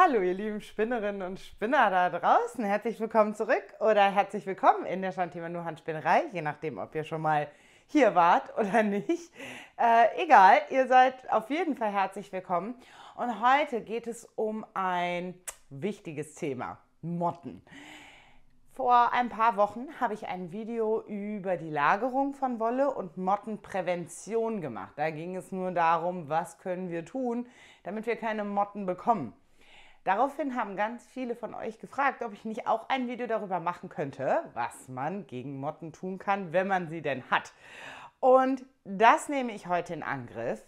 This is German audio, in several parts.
Hallo ihr lieben Spinnerinnen und Spinner da draußen. Herzlich willkommen zurück oder herzlich willkommen in der Schandthema nur Handspinnerei, je nachdem, ob ihr schon mal hier wart oder nicht. Äh, egal, ihr seid auf jeden Fall herzlich willkommen. Und heute geht es um ein wichtiges Thema, Motten. Vor ein paar Wochen habe ich ein Video über die Lagerung von Wolle und Mottenprävention gemacht. Da ging es nur darum, was können wir tun, damit wir keine Motten bekommen. Daraufhin haben ganz viele von euch gefragt, ob ich nicht auch ein Video darüber machen könnte, was man gegen Motten tun kann, wenn man sie denn hat. Und das nehme ich heute in Angriff,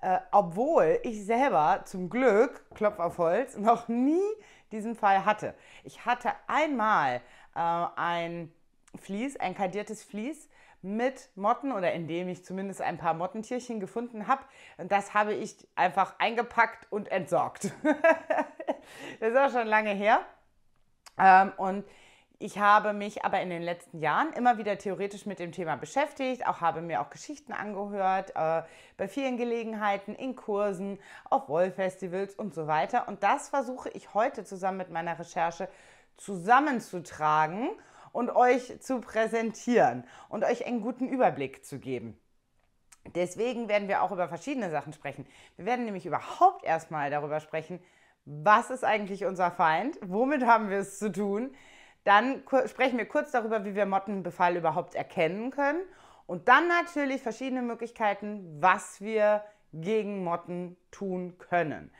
äh, obwohl ich selber zum Glück, Klopf auf Holz, noch nie diesen Fall hatte. Ich hatte einmal äh, ein Vlies, ein kandiertes Vlies, mit Motten oder indem ich zumindest ein paar Mottentierchen gefunden habe. Und das habe ich einfach eingepackt und entsorgt. das ist auch schon lange her. Ähm, und ich habe mich aber in den letzten Jahren immer wieder theoretisch mit dem Thema beschäftigt, auch habe mir auch Geschichten angehört, äh, bei vielen Gelegenheiten, in Kursen, auf Wollfestivals und so weiter. Und das versuche ich heute zusammen mit meiner Recherche zusammenzutragen und euch zu präsentieren und euch einen guten Überblick zu geben. Deswegen werden wir auch über verschiedene Sachen sprechen. Wir werden nämlich überhaupt erstmal darüber sprechen, was ist eigentlich unser Feind, womit haben wir es zu tun. Dann sprechen wir kurz darüber, wie wir Mottenbefall überhaupt erkennen können. Und dann natürlich verschiedene Möglichkeiten, was wir gegen Motten tun können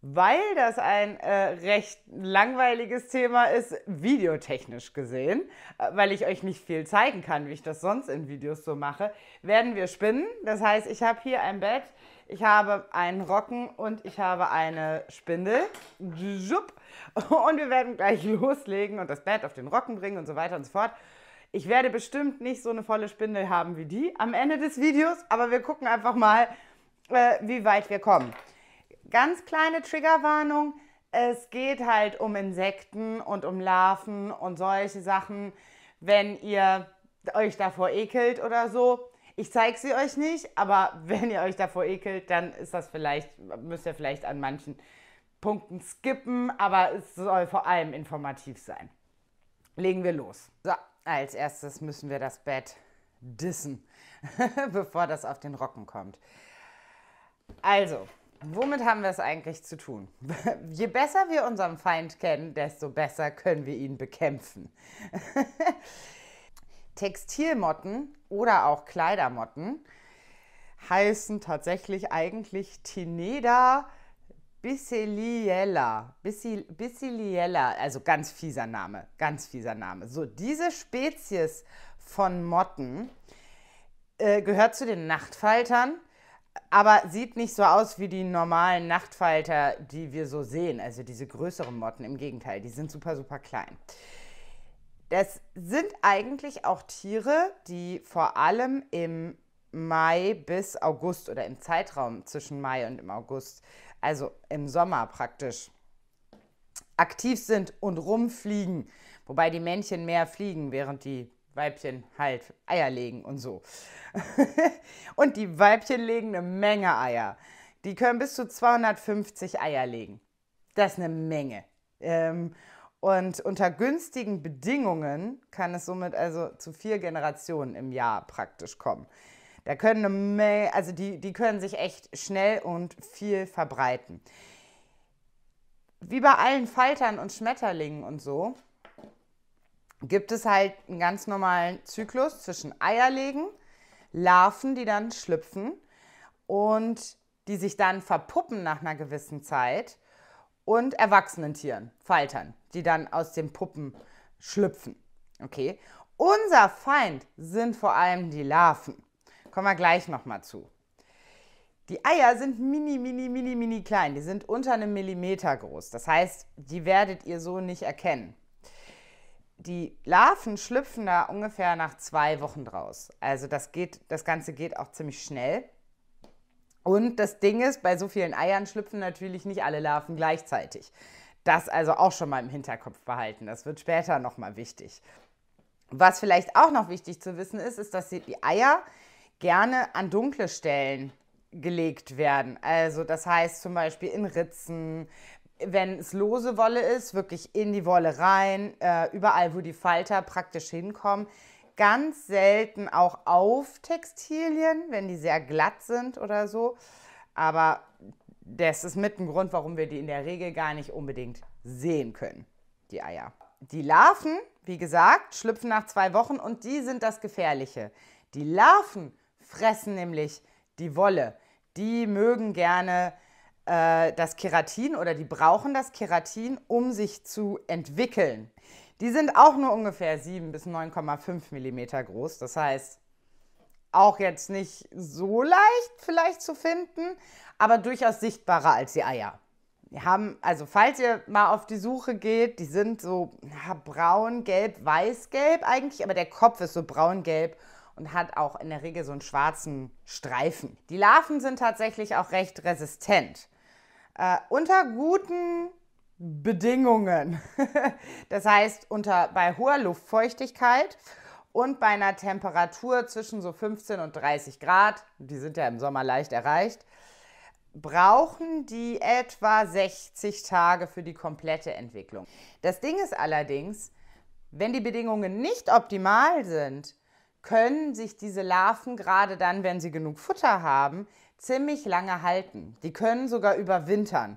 weil das ein äh, recht langweiliges Thema ist, videotechnisch gesehen, äh, weil ich euch nicht viel zeigen kann, wie ich das sonst in Videos so mache, werden wir spinnen. Das heißt, ich habe hier ein Bett, ich habe einen Rocken und ich habe eine Spindel. Und wir werden gleich loslegen und das Bett auf den Rocken bringen und so weiter und so fort. Ich werde bestimmt nicht so eine volle Spindel haben wie die am Ende des Videos, aber wir gucken einfach mal, äh, wie weit wir kommen. Ganz kleine Triggerwarnung. Es geht halt um Insekten und um Larven und solche Sachen. Wenn ihr euch davor ekelt oder so, ich zeige sie euch nicht, aber wenn ihr euch davor ekelt, dann ist das vielleicht, müsst ihr vielleicht an manchen Punkten skippen, aber es soll vor allem informativ sein. Legen wir los. So, als erstes müssen wir das Bett dissen, bevor das auf den Rocken kommt. Also, Womit haben wir es eigentlich zu tun? Je besser wir unseren Feind kennen, desto besser können wir ihn bekämpfen. Textilmotten oder auch Kleidermotten heißen tatsächlich eigentlich Tineda Bicilliella. Bicilliella, also ganz fieser Name, ganz fieser Name. So, diese Spezies von Motten äh, gehört zu den Nachtfaltern aber sieht nicht so aus wie die normalen Nachtfalter, die wir so sehen. Also diese größeren Motten, im Gegenteil, die sind super, super klein. Das sind eigentlich auch Tiere, die vor allem im Mai bis August oder im Zeitraum zwischen Mai und im August, also im Sommer praktisch, aktiv sind und rumfliegen. Wobei die Männchen mehr fliegen, während die Weibchen halt Eier legen und so. und die Weibchen legen eine Menge Eier. Die können bis zu 250 Eier legen. Das ist eine Menge. Ähm, und unter günstigen Bedingungen kann es somit also zu vier Generationen im Jahr praktisch kommen. Da können eine Menge, also die, die können sich echt schnell und viel verbreiten. Wie bei allen Faltern und Schmetterlingen und so, gibt es halt einen ganz normalen Zyklus zwischen Eierlegen, Larven, die dann schlüpfen und die sich dann verpuppen nach einer gewissen Zeit und erwachsenen Tieren, Faltern, die dann aus den Puppen schlüpfen. Okay? Unser Feind sind vor allem die Larven. Kommen wir gleich nochmal zu. Die Eier sind mini, mini, mini, mini klein. Die sind unter einem Millimeter groß. Das heißt, die werdet ihr so nicht erkennen die Larven schlüpfen da ungefähr nach zwei Wochen draus. Also das geht, das Ganze geht auch ziemlich schnell. Und das Ding ist, bei so vielen Eiern schlüpfen natürlich nicht alle Larven gleichzeitig. Das also auch schon mal im Hinterkopf behalten. Das wird später nochmal wichtig. Was vielleicht auch noch wichtig zu wissen ist, ist, dass die Eier gerne an dunkle Stellen gelegt werden. Also das heißt zum Beispiel in Ritzen, wenn es lose Wolle ist, wirklich in die Wolle rein, äh, überall, wo die Falter praktisch hinkommen. Ganz selten auch auf Textilien, wenn die sehr glatt sind oder so. Aber das ist mit ein Grund, warum wir die in der Regel gar nicht unbedingt sehen können, die Eier. Die Larven, wie gesagt, schlüpfen nach zwei Wochen und die sind das Gefährliche. Die Larven fressen nämlich die Wolle. Die mögen gerne äh, das Keratin oder die brauchen das Keratin, um sich zu entwickeln. Die sind auch nur ungefähr 7 bis 9,5 Millimeter groß. Das heißt, auch jetzt nicht so leicht vielleicht zu finden, aber durchaus sichtbarer als die Eier. Wir haben, also falls ihr mal auf die Suche geht, die sind so ja, braun, gelb, weiß, gelb eigentlich, aber der Kopf ist so braun, gelb und hat auch in der Regel so einen schwarzen Streifen. Die Larven sind tatsächlich auch recht resistent äh, unter guten Bedingungen. das heißt, unter, bei hoher Luftfeuchtigkeit und bei einer Temperatur zwischen so 15 und 30 Grad, die sind ja im Sommer leicht erreicht, brauchen die etwa 60 Tage für die komplette Entwicklung. Das Ding ist allerdings, wenn die Bedingungen nicht optimal sind, können sich diese Larven gerade dann, wenn sie genug Futter haben, ziemlich lange halten. Die können sogar überwintern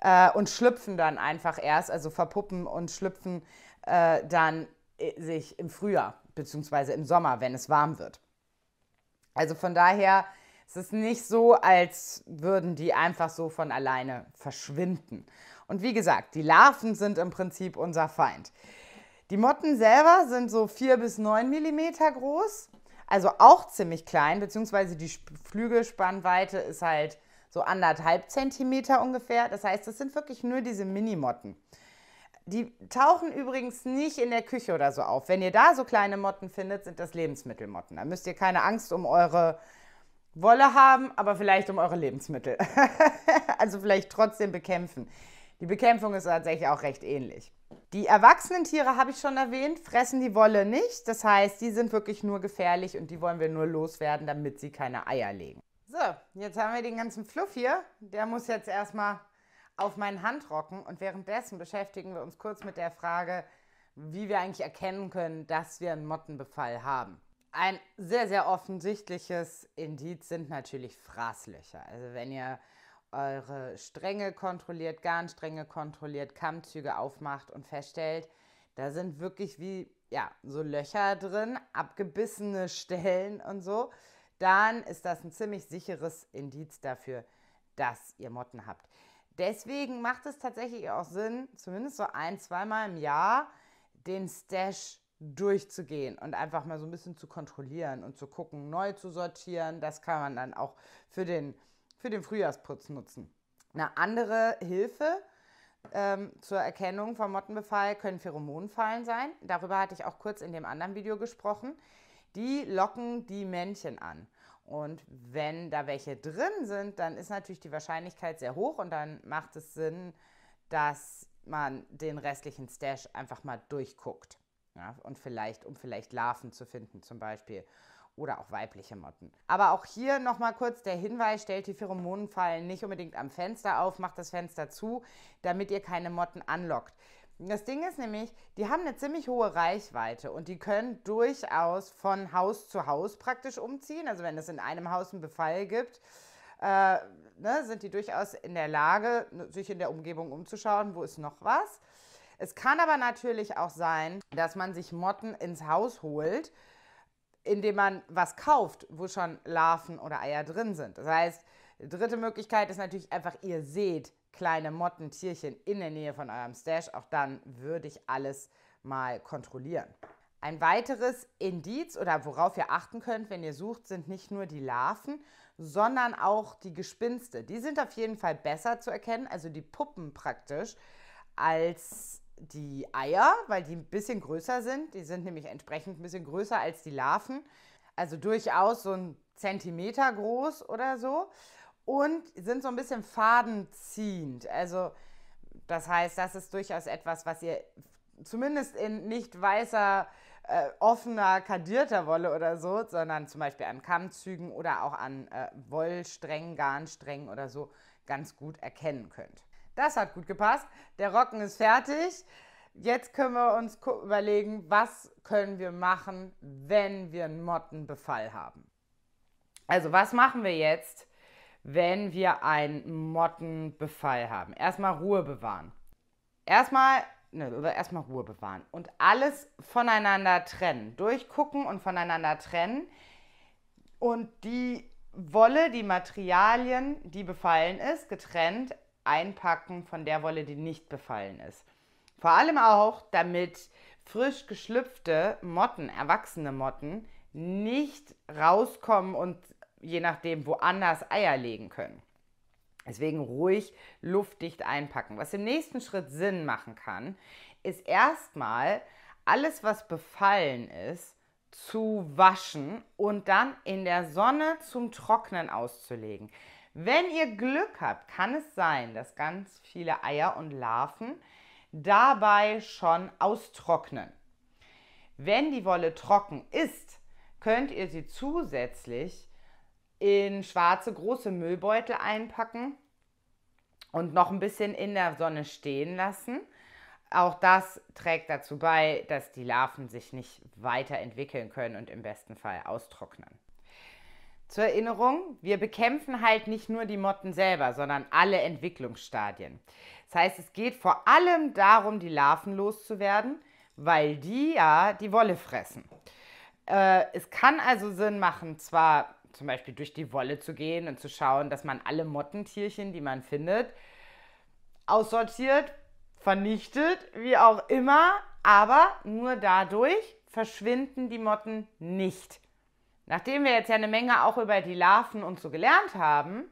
äh, und schlüpfen dann einfach erst, also verpuppen und schlüpfen äh, dann äh, sich im Frühjahr beziehungsweise im Sommer, wenn es warm wird. Also von daher ist es nicht so, als würden die einfach so von alleine verschwinden. Und wie gesagt, die Larven sind im Prinzip unser Feind. Die Motten selber sind so 4 bis 9 mm groß, also auch ziemlich klein, beziehungsweise die Flügelspannweite ist halt so anderthalb Zentimeter ungefähr. Das heißt, das sind wirklich nur diese Minimotten. Die tauchen übrigens nicht in der Küche oder so auf. Wenn ihr da so kleine Motten findet, sind das Lebensmittelmotten. Da müsst ihr keine Angst um eure Wolle haben, aber vielleicht um eure Lebensmittel. also vielleicht trotzdem bekämpfen. Die Bekämpfung ist tatsächlich auch recht ähnlich. Die erwachsenen Tiere habe ich schon erwähnt, fressen die Wolle nicht. Das heißt, die sind wirklich nur gefährlich und die wollen wir nur loswerden, damit sie keine Eier legen. So, jetzt haben wir den ganzen Fluff hier. Der muss jetzt erstmal auf meinen Handrocken und währenddessen beschäftigen wir uns kurz mit der Frage, wie wir eigentlich erkennen können, dass wir einen Mottenbefall haben. Ein sehr, sehr offensichtliches Indiz sind natürlich Fraßlöcher. Also wenn ihr eure Stränge kontrolliert, Garnstränge kontrolliert, Kammzüge aufmacht und feststellt, da sind wirklich wie ja, so Löcher drin, abgebissene Stellen und so, dann ist das ein ziemlich sicheres Indiz dafür, dass ihr Motten habt. Deswegen macht es tatsächlich auch Sinn, zumindest so ein, zweimal im Jahr den Stash durchzugehen und einfach mal so ein bisschen zu kontrollieren und zu gucken, neu zu sortieren. Das kann man dann auch für den für den Frühjahrsputz nutzen. Eine andere Hilfe ähm, zur Erkennung von Mottenbefall können Pheromonfallen sein. Darüber hatte ich auch kurz in dem anderen Video gesprochen. Die locken die Männchen an. Und wenn da welche drin sind, dann ist natürlich die Wahrscheinlichkeit sehr hoch und dann macht es Sinn, dass man den restlichen Stash einfach mal durchguckt. Ja, und vielleicht, um vielleicht Larven zu finden zum Beispiel oder auch weibliche Motten. Aber auch hier nochmal kurz der Hinweis, stellt die Pheromonenfallen nicht unbedingt am Fenster auf, macht das Fenster zu, damit ihr keine Motten anlockt. Das Ding ist nämlich, die haben eine ziemlich hohe Reichweite und die können durchaus von Haus zu Haus praktisch umziehen. Also wenn es in einem Haus einen Befall gibt, äh, ne, sind die durchaus in der Lage, sich in der Umgebung umzuschauen, wo ist noch was. Es kann aber natürlich auch sein, dass man sich Motten ins Haus holt indem man was kauft, wo schon Larven oder Eier drin sind. Das heißt, dritte Möglichkeit ist natürlich einfach, ihr seht kleine Mottentierchen in der Nähe von eurem Stash. Auch dann würde ich alles mal kontrollieren. Ein weiteres Indiz oder worauf ihr achten könnt, wenn ihr sucht, sind nicht nur die Larven, sondern auch die Gespinste. Die sind auf jeden Fall besser zu erkennen, also die Puppen praktisch, als die Eier, weil die ein bisschen größer sind. Die sind nämlich entsprechend ein bisschen größer als die Larven. Also durchaus so ein Zentimeter groß oder so. Und sind so ein bisschen fadenziehend. Also das heißt, das ist durchaus etwas, was ihr zumindest in nicht weißer, äh, offener, kadierter Wolle oder so, sondern zum Beispiel an Kammzügen oder auch an äh, Wollsträngen, Garnsträngen oder so ganz gut erkennen könnt. Das hat gut gepasst. Der Rocken ist fertig. Jetzt können wir uns überlegen, was können wir machen, wenn wir einen Mottenbefall haben. Also was machen wir jetzt, wenn wir einen Mottenbefall haben? Erstmal Ruhe bewahren. Erstmal ne, oder erstmal Ruhe bewahren und alles voneinander trennen, durchgucken und voneinander trennen und die Wolle, die Materialien, die befallen ist, getrennt einpacken von der Wolle, die nicht befallen ist. Vor allem auch, damit frisch geschlüpfte Motten, erwachsene Motten, nicht rauskommen und je nachdem woanders Eier legen können. Deswegen ruhig luftdicht einpacken. Was im nächsten Schritt Sinn machen kann, ist erstmal alles, was befallen ist, zu waschen und dann in der Sonne zum Trocknen auszulegen. Wenn ihr Glück habt, kann es sein, dass ganz viele Eier und Larven dabei schon austrocknen. Wenn die Wolle trocken ist, könnt ihr sie zusätzlich in schwarze große Müllbeutel einpacken und noch ein bisschen in der Sonne stehen lassen. Auch das trägt dazu bei, dass die Larven sich nicht weiterentwickeln können und im besten Fall austrocknen. Zur Erinnerung, wir bekämpfen halt nicht nur die Motten selber, sondern alle Entwicklungsstadien. Das heißt, es geht vor allem darum, die Larven loszuwerden, weil die ja die Wolle fressen. Äh, es kann also Sinn machen, zwar zum Beispiel durch die Wolle zu gehen und zu schauen, dass man alle Mottentierchen, die man findet, aussortiert, vernichtet, wie auch immer, aber nur dadurch verschwinden die Motten nicht. Nachdem wir jetzt ja eine Menge auch über die Larven und so gelernt haben,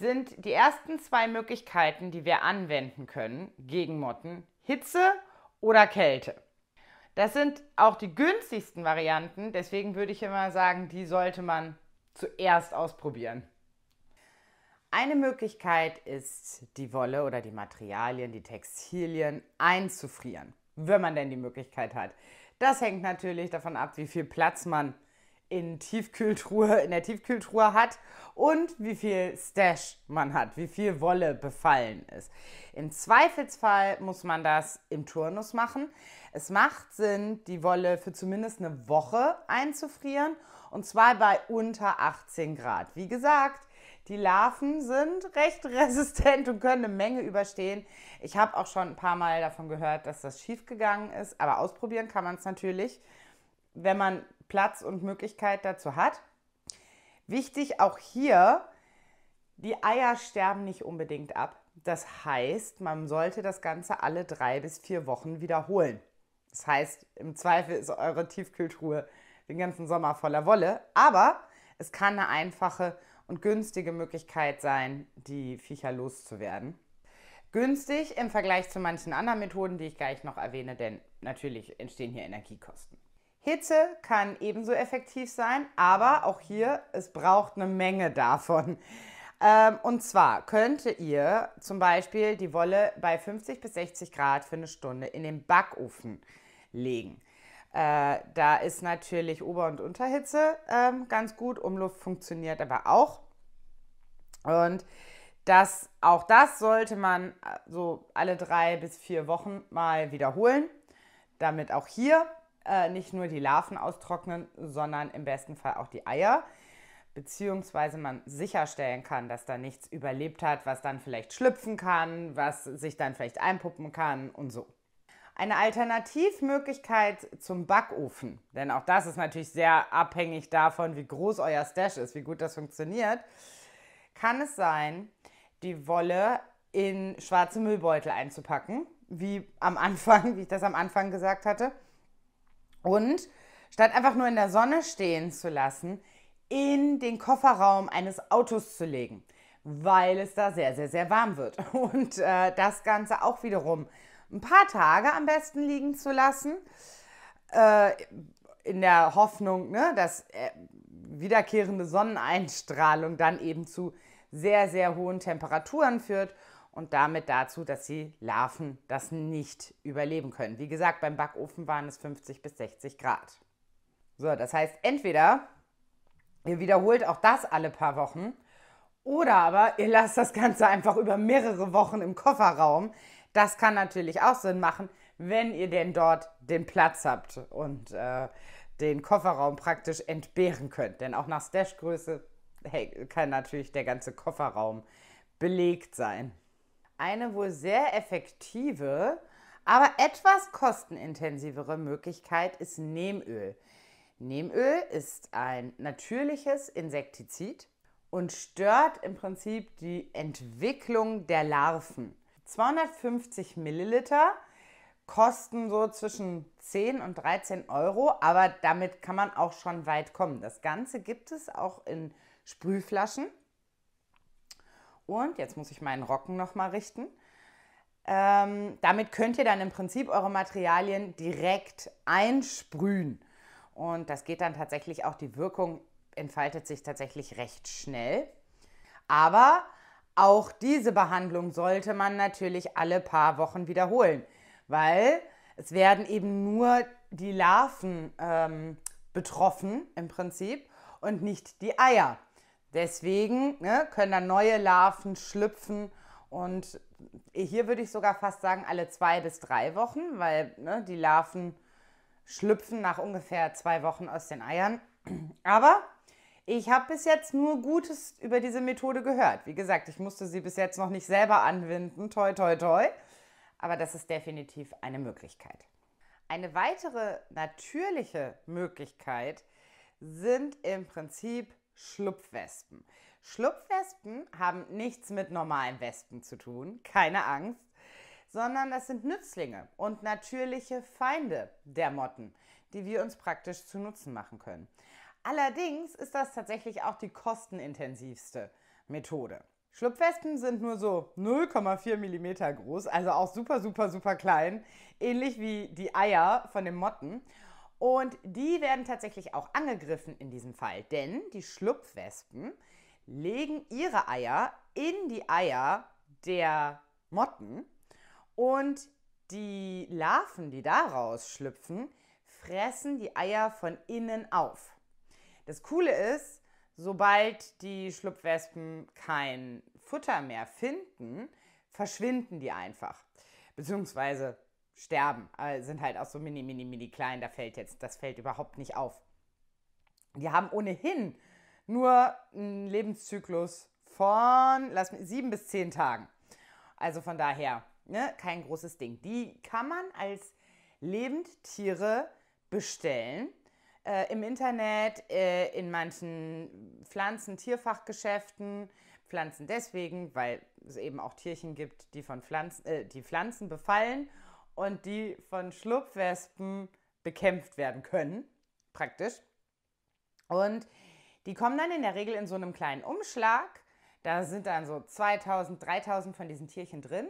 sind die ersten zwei Möglichkeiten, die wir anwenden können gegen Motten, Hitze oder Kälte. Das sind auch die günstigsten Varianten, deswegen würde ich immer sagen, die sollte man zuerst ausprobieren. Eine Möglichkeit ist, die Wolle oder die Materialien, die Textilien einzufrieren, wenn man denn die Möglichkeit hat. Das hängt natürlich davon ab, wie viel Platz man hat in Tiefkühltruhe, in der Tiefkühltruhe hat und wie viel Stash man hat, wie viel Wolle befallen ist. Im Zweifelsfall muss man das im Turnus machen. Es macht Sinn, die Wolle für zumindest eine Woche einzufrieren und zwar bei unter 18 Grad. Wie gesagt, die Larven sind recht resistent und können eine Menge überstehen. Ich habe auch schon ein paar Mal davon gehört, dass das schief gegangen ist, aber ausprobieren kann man es natürlich. Wenn man Platz und Möglichkeit dazu hat. Wichtig auch hier, die Eier sterben nicht unbedingt ab. Das heißt, man sollte das Ganze alle drei bis vier Wochen wiederholen. Das heißt, im Zweifel ist eure Tiefkühltruhe den ganzen Sommer voller Wolle. Aber es kann eine einfache und günstige Möglichkeit sein, die Viecher loszuwerden. Günstig im Vergleich zu manchen anderen Methoden, die ich gleich noch erwähne, denn natürlich entstehen hier Energiekosten. Hitze kann ebenso effektiv sein, aber auch hier, es braucht eine Menge davon. Ähm, und zwar könnte ihr zum Beispiel die Wolle bei 50 bis 60 Grad für eine Stunde in den Backofen legen. Äh, da ist natürlich Ober- und Unterhitze ähm, ganz gut, Umluft funktioniert aber auch. Und das, auch das sollte man äh, so alle drei bis vier Wochen mal wiederholen, damit auch hier äh, nicht nur die Larven austrocknen, sondern im besten Fall auch die Eier. Beziehungsweise man sicherstellen kann, dass da nichts überlebt hat, was dann vielleicht schlüpfen kann, was sich dann vielleicht einpuppen kann und so. Eine Alternativmöglichkeit zum Backofen, denn auch das ist natürlich sehr abhängig davon, wie groß euer Stash ist, wie gut das funktioniert, kann es sein, die Wolle in schwarze Müllbeutel einzupacken, wie am Anfang, wie ich das am Anfang gesagt hatte. Und statt einfach nur in der Sonne stehen zu lassen, in den Kofferraum eines Autos zu legen, weil es da sehr, sehr, sehr warm wird. Und äh, das Ganze auch wiederum ein paar Tage am besten liegen zu lassen, äh, in der Hoffnung, ne, dass äh, wiederkehrende Sonneneinstrahlung dann eben zu sehr, sehr hohen Temperaturen führt und damit dazu, dass die Larven das nicht überleben können. Wie gesagt, beim Backofen waren es 50 bis 60 Grad. So, das heißt, entweder ihr wiederholt auch das alle paar Wochen oder aber ihr lasst das Ganze einfach über mehrere Wochen im Kofferraum. Das kann natürlich auch Sinn machen, wenn ihr denn dort den Platz habt und äh, den Kofferraum praktisch entbehren könnt. Denn auch nach Stashgröße hey, kann natürlich der ganze Kofferraum belegt sein eine wohl sehr effektive, aber etwas kostenintensivere Möglichkeit ist Nehmöl. Nehmöl ist ein natürliches Insektizid und stört im Prinzip die Entwicklung der Larven. 250 Milliliter kosten so zwischen 10 und 13 Euro, aber damit kann man auch schon weit kommen. Das Ganze gibt es auch in Sprühflaschen. Und jetzt muss ich meinen Rocken nochmal richten. Ähm, damit könnt ihr dann im Prinzip eure Materialien direkt einsprühen. Und das geht dann tatsächlich auch, die Wirkung entfaltet sich tatsächlich recht schnell. Aber auch diese Behandlung sollte man natürlich alle paar Wochen wiederholen, weil es werden eben nur die Larven ähm, betroffen im Prinzip und nicht die Eier. Deswegen ne, können dann neue Larven schlüpfen und hier würde ich sogar fast sagen alle zwei bis drei Wochen, weil ne, die Larven schlüpfen nach ungefähr zwei Wochen aus den Eiern. Aber ich habe bis jetzt nur Gutes über diese Methode gehört. Wie gesagt, ich musste sie bis jetzt noch nicht selber anwenden. Toi, toi, toi. Aber das ist definitiv eine Möglichkeit. Eine weitere natürliche Möglichkeit sind im Prinzip Schlupfwespen. Schlupfwespen haben nichts mit normalen Wespen zu tun, keine Angst, sondern das sind Nützlinge und natürliche Feinde der Motten, die wir uns praktisch zu Nutzen machen können. Allerdings ist das tatsächlich auch die kostenintensivste Methode. Schlupfwespen sind nur so 0,4 mm groß, also auch super, super, super klein, ähnlich wie die Eier von den Motten. Und die werden tatsächlich auch angegriffen in diesem Fall, denn die Schlupfwespen legen ihre Eier in die Eier der Motten und die Larven, die daraus schlüpfen, fressen die Eier von innen auf. Das Coole ist, sobald die Schlupfwespen kein Futter mehr finden, verschwinden die einfach. Beziehungsweise sterben. Äh, sind halt auch so mini, mini, mini klein. Da fällt jetzt, das fällt überhaupt nicht auf. Die haben ohnehin nur einen Lebenszyklus von lass mich, sieben bis zehn Tagen. Also von daher, ne, kein großes Ding. Die kann man als Lebendtiere bestellen. Äh, Im Internet, äh, in manchen Pflanzen-Tierfachgeschäften. Pflanzen deswegen, weil es eben auch Tierchen gibt, die von Pflanzen, äh, die Pflanzen befallen und die von Schlupfwespen bekämpft werden können, praktisch. Und die kommen dann in der Regel in so einem kleinen Umschlag. Da sind dann so 2000, 3000 von diesen Tierchen drin.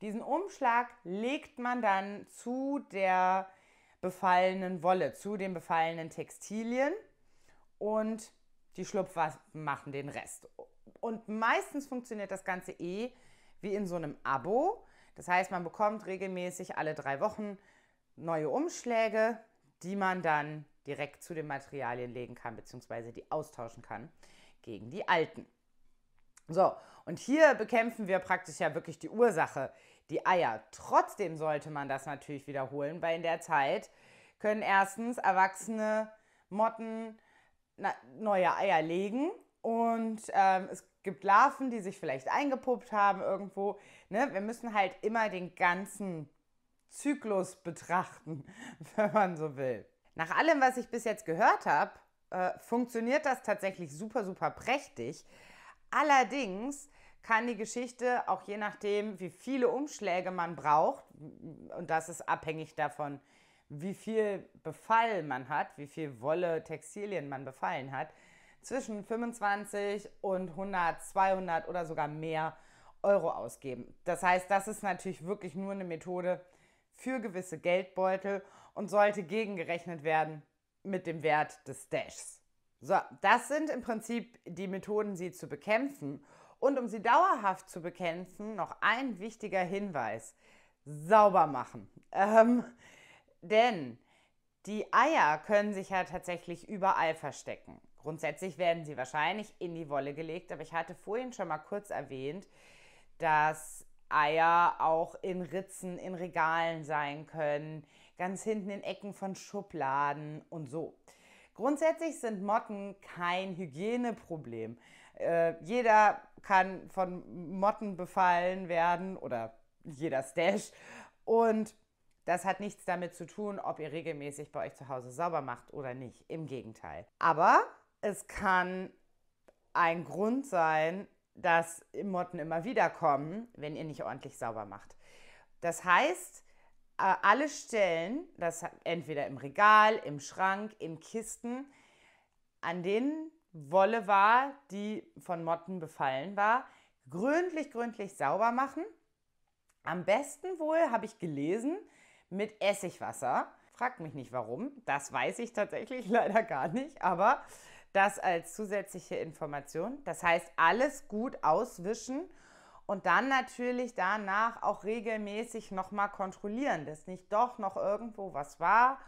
Diesen Umschlag legt man dann zu der befallenen Wolle, zu den befallenen Textilien und die Schlupfwespen machen den Rest. Und meistens funktioniert das Ganze eh wie in so einem Abo. Das heißt, man bekommt regelmäßig alle drei Wochen neue Umschläge, die man dann direkt zu den Materialien legen kann, beziehungsweise die austauschen kann gegen die alten. So, und hier bekämpfen wir praktisch ja wirklich die Ursache, die Eier. Trotzdem sollte man das natürlich wiederholen, weil in der Zeit können erstens erwachsene Motten neue Eier legen und ähm, es gibt Larven, die sich vielleicht eingepuppt haben irgendwo. Ne? Wir müssen halt immer den ganzen Zyklus betrachten, wenn man so will. Nach allem, was ich bis jetzt gehört habe, äh, funktioniert das tatsächlich super, super prächtig. Allerdings kann die Geschichte auch je nachdem, wie viele Umschläge man braucht, und das ist abhängig davon, wie viel Befall man hat, wie viel Wolle, Textilien man befallen hat, zwischen 25 und 100, 200 oder sogar mehr Euro ausgeben. Das heißt, das ist natürlich wirklich nur eine Methode für gewisse Geldbeutel und sollte gegengerechnet werden mit dem Wert des Dashs. So, das sind im Prinzip die Methoden, sie zu bekämpfen. Und um sie dauerhaft zu bekämpfen, noch ein wichtiger Hinweis. Sauber machen. Ähm, denn die Eier können sich ja tatsächlich überall verstecken. Grundsätzlich werden sie wahrscheinlich in die Wolle gelegt, aber ich hatte vorhin schon mal kurz erwähnt, dass Eier auch in Ritzen, in Regalen sein können, ganz hinten in Ecken von Schubladen und so. Grundsätzlich sind Motten kein Hygieneproblem. Äh, jeder kann von Motten befallen werden oder jeder Stash. Und das hat nichts damit zu tun, ob ihr regelmäßig bei euch zu Hause sauber macht oder nicht. Im Gegenteil. Aber es kann ein Grund sein, dass Motten immer wieder kommen, wenn ihr nicht ordentlich sauber macht. Das heißt, äh, alle Stellen, das entweder im Regal, im Schrank, in Kisten, an denen Wolle war, die von Motten befallen war, gründlich, gründlich sauber machen. Am besten wohl, habe ich gelesen, mit Essigwasser. Fragt mich nicht warum, das weiß ich tatsächlich leider gar nicht, aber das als zusätzliche Information. Das heißt, alles gut auswischen und dann natürlich danach auch regelmäßig nochmal kontrollieren, dass nicht doch noch irgendwo was war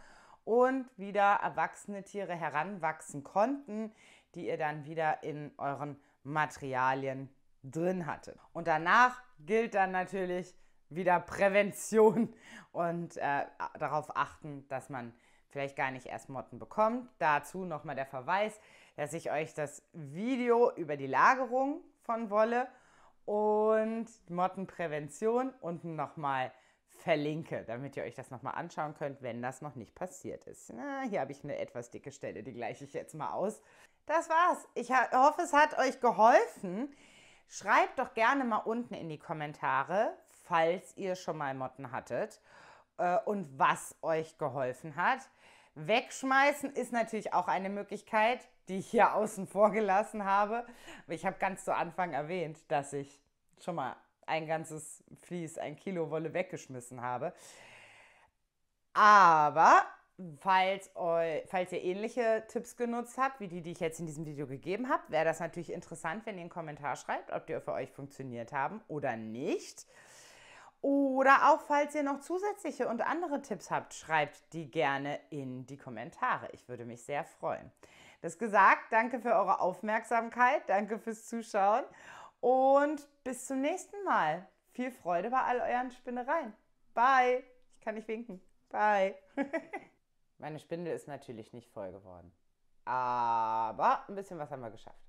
und wieder erwachsene Tiere heranwachsen konnten, die ihr dann wieder in euren Materialien drin hattet. Und danach gilt dann natürlich wieder Prävention und äh, darauf achten, dass man vielleicht gar nicht erst Motten bekommt. Dazu nochmal der Verweis, dass ich euch das Video über die Lagerung von Wolle und Mottenprävention unten nochmal verlinke, damit ihr euch das nochmal anschauen könnt, wenn das noch nicht passiert ist. Na, hier habe ich eine etwas dicke Stelle, die gleiche ich jetzt mal aus. Das war's. Ich hoffe, es hat euch geholfen. Schreibt doch gerne mal unten in die Kommentare, falls ihr schon mal Motten hattet äh, und was euch geholfen hat. Wegschmeißen ist natürlich auch eine Möglichkeit die ich hier außen vor gelassen habe. ich habe ganz zu Anfang erwähnt, dass ich schon mal ein ganzes Vlies, ein Kilo Wolle weggeschmissen habe. Aber falls, falls ihr ähnliche Tipps genutzt habt, wie die, die ich jetzt in diesem Video gegeben habe, wäre das natürlich interessant, wenn ihr einen Kommentar schreibt, ob die für euch funktioniert haben oder nicht. Oder auch, falls ihr noch zusätzliche und andere Tipps habt, schreibt die gerne in die Kommentare. Ich würde mich sehr freuen. Das gesagt, danke für eure Aufmerksamkeit, danke fürs Zuschauen und bis zum nächsten Mal. Viel Freude bei all euren Spinnereien. Bye. Ich kann nicht winken. Bye. Meine Spindel ist natürlich nicht voll geworden. Aber ein bisschen was haben wir geschafft.